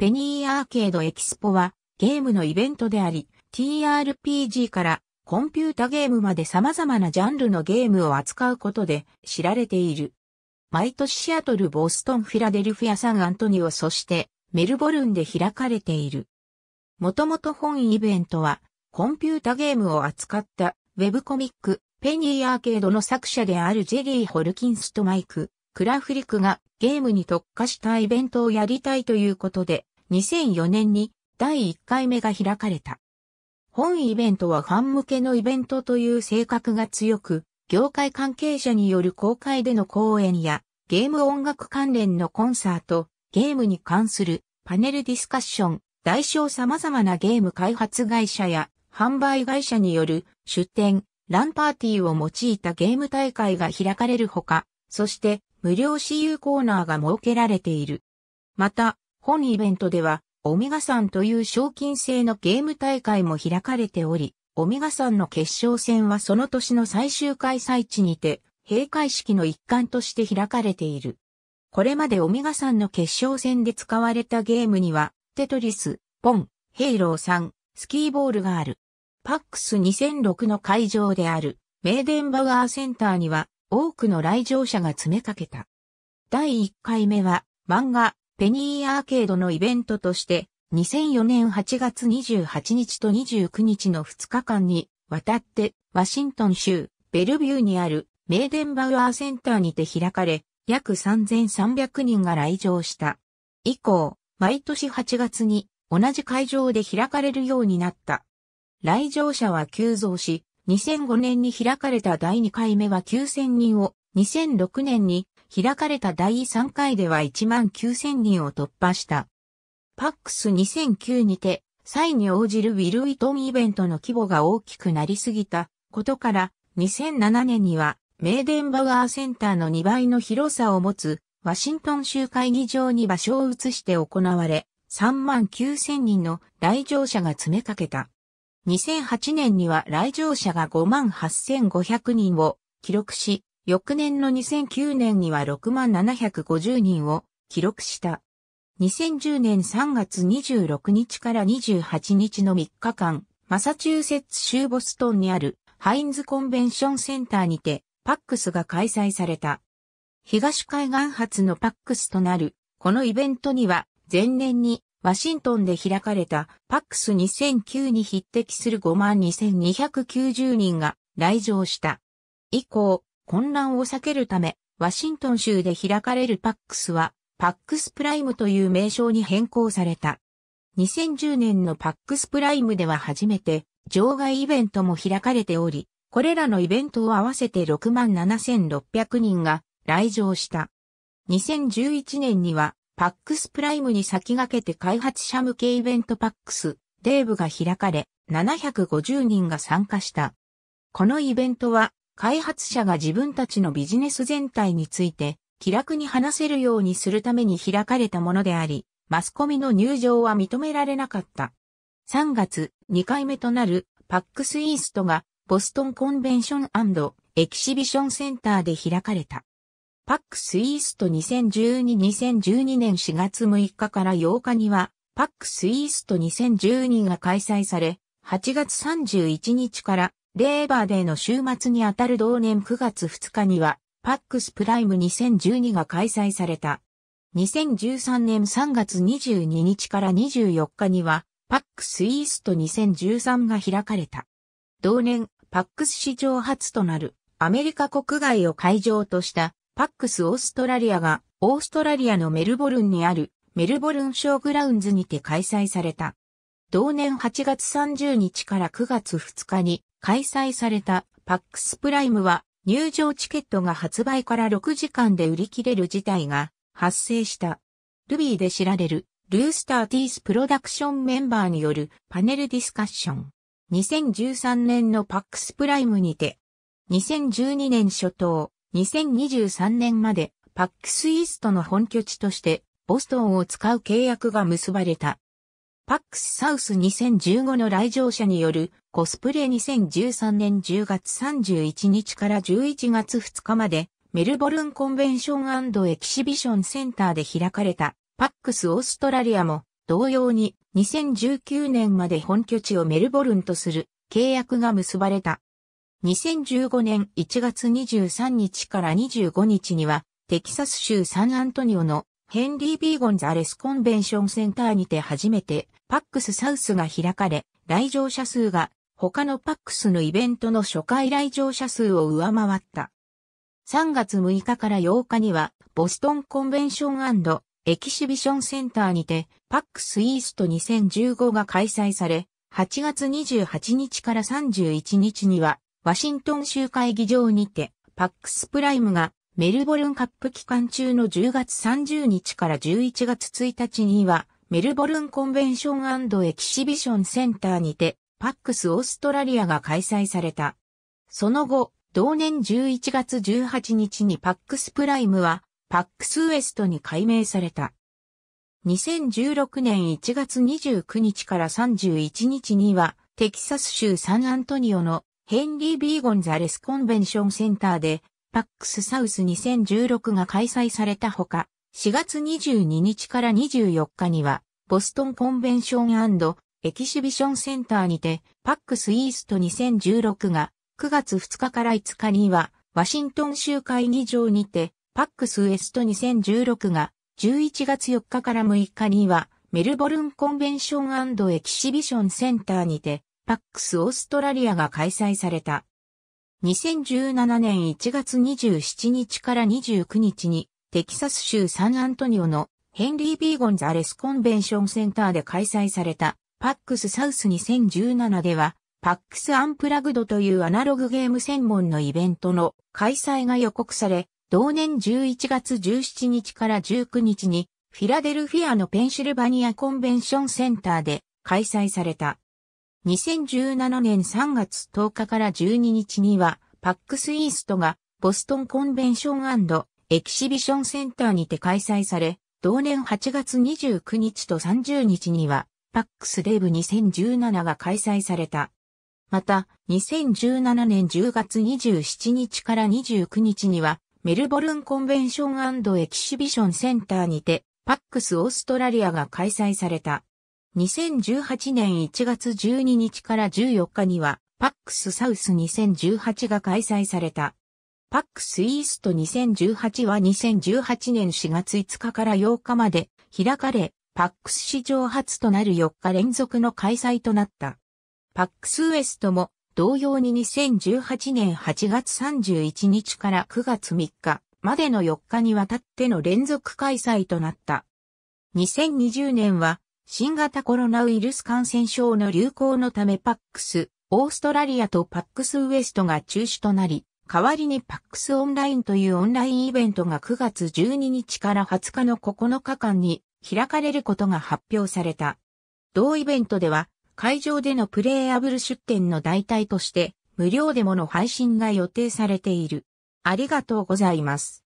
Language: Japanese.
ペニーアーケードエキスポはゲームのイベントであり、TRPG からコンピュータゲームまで様々なジャンルのゲームを扱うことで知られている。毎年シアトル、ボストン、フィラデルフィア、サンアントニオ、そしてメルボルンで開かれている。もともと本イベントはコンピュータゲームを扱ったウェブコミックペニーアーケードの作者であるジェリー・ホルキンスとマイク、クラフリクがゲームに特化したイベントをやりたいということで、2004年に第1回目が開かれた。本イベントはファン向けのイベントという性格が強く、業界関係者による公開での講演や、ゲーム音楽関連のコンサート、ゲームに関するパネルディスカッション、代償様々なゲーム開発会社や販売会社による出展、ランパーティーを用いたゲーム大会が開かれるほか、そして無料私有コーナーが設けられている。また、本イベントでは、オメガさんという賞金制のゲーム大会も開かれており、オメガさんの決勝戦はその年の最終開催地にて、閉会式の一環として開かれている。これまでオメガさんの決勝戦で使われたゲームには、テトリス、ポン、ヘイローさん、スキーボールがある。パックス2006の会場である、メーデンバワーセンターには、多くの来場者が詰めかけた。第1回目は漫画ペニーアーケードのイベントとして2004年8月28日と29日の2日間に渡ってワシントン州ベルビューにあるメーデンバウアーセンターにて開かれ約3300人が来場した。以降、毎年8月に同じ会場で開かれるようになった。来場者は急増し、2005年に開かれた第2回目は9000人を、2006年に開かれた第3回では1万9000人を突破した。パックス2009にて、際に応じるウィル・イトンイベントの規模が大きくなりすぎたことから、2007年には、メーデンバワーセンターの2倍の広さを持つ、ワシントン州会議場に場所を移して行われ、3万9000人の来場者が詰めかけた。2008年には来場者が58,500人を記録し、翌年の2009年には67,50人を記録した。2010年3月26日から28日の3日間、マサチューセッツ州ボストンにあるハインズコンベンションセンターにてパックスが開催された。東海岸発のパックスとなる、このイベントには前年にワシントンで開かれたパックス2009に匹敵する52,290人が来場した。以降、混乱を避けるため、ワシントン州で開かれるパックスは、パックスプライムという名称に変更された。2010年のパックスプライムでは初めて、場外イベントも開かれており、これらのイベントを合わせて6万7600人が来場した。2011年にはパックスプライムに先駆けて開発者向けイベントパックス、デーブが開かれ、750人が参加した。このイベントは、開発者が自分たちのビジネス全体について、気楽に話せるようにするために開かれたものであり、マスコミの入場は認められなかった。3月、2回目となる、パックスイーストが、ボストンコンベンションエキシビションセンターで開かれた。パックスイースト2012-2012年4月6日から8日には、パックスイースト2012が開催され、8月31日からレーバーデーの週末にあたる同年9月2日には、パックスプライム2012が開催された。2013年3月22日から24日には、パックスイースト2013が開かれた。同年、パックス史上初となるアメリカ国外を会場としたパックスオーストラリアがオーストラリアのメルボルンにあるメルボルンショーグラウンズにて開催された。同年8月30日から9月2日に開催されたパックスプライムは入場チケットが発売から6時間で売り切れる事態が発生した。ルビーで知られるルースターティースプロダクションメンバーによるパネルディスカッション。2013年のパックスプライムにて、2012年初頭、2023年までパックスイーストの本拠地としてボストンを使う契約が結ばれた。パックスサウス2015の来場者によるコスプレ2013年10月31日から11月2日までメルボルンコンベンションエキシビションセンターで開かれたパックスオーストラリアも同様に2019年まで本拠地をメルボルンとする契約が結ばれた。2015年1月23日から25日には、テキサス州サンアントニオのヘンリー・ビー・ゴンザレス・コンベンション・センターにて初めてパックス・サウスが開かれ、来場者数が他のパックスのイベントの初回来場者数を上回った。3月6日から8日には、ボストンコンベンションエキシビションセンターにて、パックスイースト2015が開催され、8月28日から31日には、ワシントン州会議場にて、パックスプライムがメルボルンカップ期間中の10月30日から11月1日には、メルボルンコンベンションエキシビションセンターにて、パックスオーストラリアが開催された。その後、同年11月18日にパックスプライムは、パックスウエストに改名された。2016年1月29日から31日には、テキサス州サンアントニオのヘンリー・ビー・ゴンザレス・コンベンション・センターで、パックス・サウス2016が開催されたほか、4月22日から24日には、ボストン・コンベンションエキシビションセンターにて、パックス・イースト2016が、9月2日から5日には、ワシントン州会議場にて、パックス・ウエスト2016が、11月4日から6日には、メルボルンコンベンションエキシビションセンターにて、パックスオーストラリアが開催された。2017年1月27日から29日に、テキサス州サンアントニオのヘンリー・ビーゴンズ・アレスコンベンションセンターで開催された、パックスサウス2017では、パックスアンプラグドというアナログゲーム専門のイベントの開催が予告され、同年11月17日から19日に、フィラデルフィアのペンシルバニアコンベンションセンターで開催された。2017年3月10日から12日には、パックスイーストがボストンコンベンションエキシビションセンターにて開催され、同年8月29日と30日には、パックスレーブ2017が開催された。また、2017年10月27日から29日には、メルボルンコンベンションエキシビションセンターにて、パックスオーストラリアが開催された。2018年1月12日から14日には、パックスサウス2018が開催された。パックスイースト2018は2018年4月5日から8日まで開かれ、パックス史上初となる4日連続の開催となった。パックスウエストも同様に2018年8月31日から9月3日までの4日にわたっての連続開催となった。2020年は新型コロナウイルス感染症の流行のためパックス、オーストラリアとパックスウエストが中止となり、代わりにパックスオンラインというオンラインイベントが9月12日から20日の9日間に開かれることが発表された。同イベントでは、会場でのプレイアブル出展の代替として、無料デモの配信が予定されている。ありがとうございます。